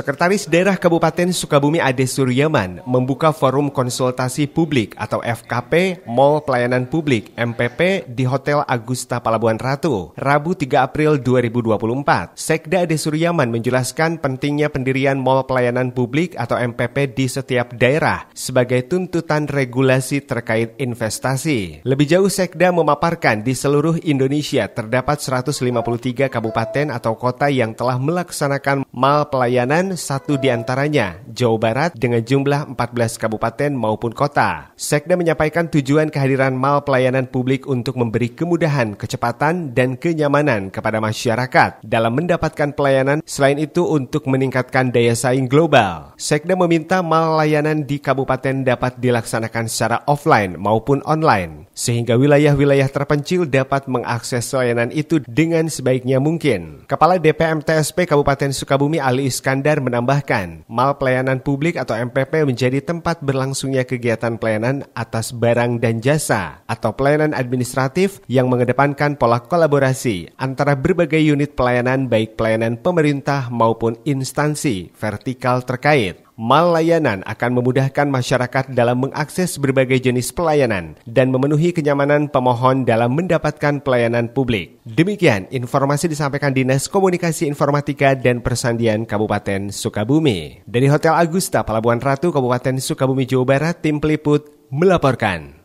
Sekretaris Daerah Kabupaten Sukabumi Ade Suryaman membuka forum konsultasi publik atau FKP Mall Pelayanan Publik MPP di Hotel Agusta Palabuhan Ratu, Rabu 3 April 2024. Sekda Ade Suryaman menjelaskan pentingnya pendirian Mall Pelayanan Publik atau MPP di setiap daerah sebagai tuntutan regulasi terkait investasi. Lebih jauh Sekda memaparkan di seluruh Indonesia terdapat 153 kabupaten atau kota yang telah melaksanakan Mall pelayanan satu di antaranya, Jawa Barat dengan jumlah 14 kabupaten maupun kota. Sekda menyampaikan tujuan kehadiran mal pelayanan publik untuk memberi kemudahan, kecepatan, dan kenyamanan kepada masyarakat dalam mendapatkan pelayanan selain itu untuk meningkatkan daya saing global. Sekda meminta mal layanan di kabupaten dapat dilaksanakan secara offline maupun online, sehingga wilayah-wilayah terpencil dapat mengakses layanan itu dengan sebaiknya mungkin. Kepala DPM TSP Kabupaten Sukabumi Ali Iskandar Radar menambahkan, mal pelayanan publik atau MPP menjadi tempat berlangsungnya kegiatan pelayanan atas barang dan jasa atau pelayanan administratif yang mengedepankan pola kolaborasi antara berbagai unit pelayanan baik pelayanan pemerintah maupun instansi vertikal terkait. Mal layanan akan memudahkan masyarakat dalam mengakses berbagai jenis pelayanan dan memenuhi kenyamanan pemohon dalam mendapatkan pelayanan publik. Demikian informasi disampaikan Dinas Komunikasi Informatika dan Persandian Kabupaten Sukabumi. Dari Hotel Agusta Pelabuhan Ratu Kabupaten Sukabumi Jawa Barat, tim peliput melaporkan.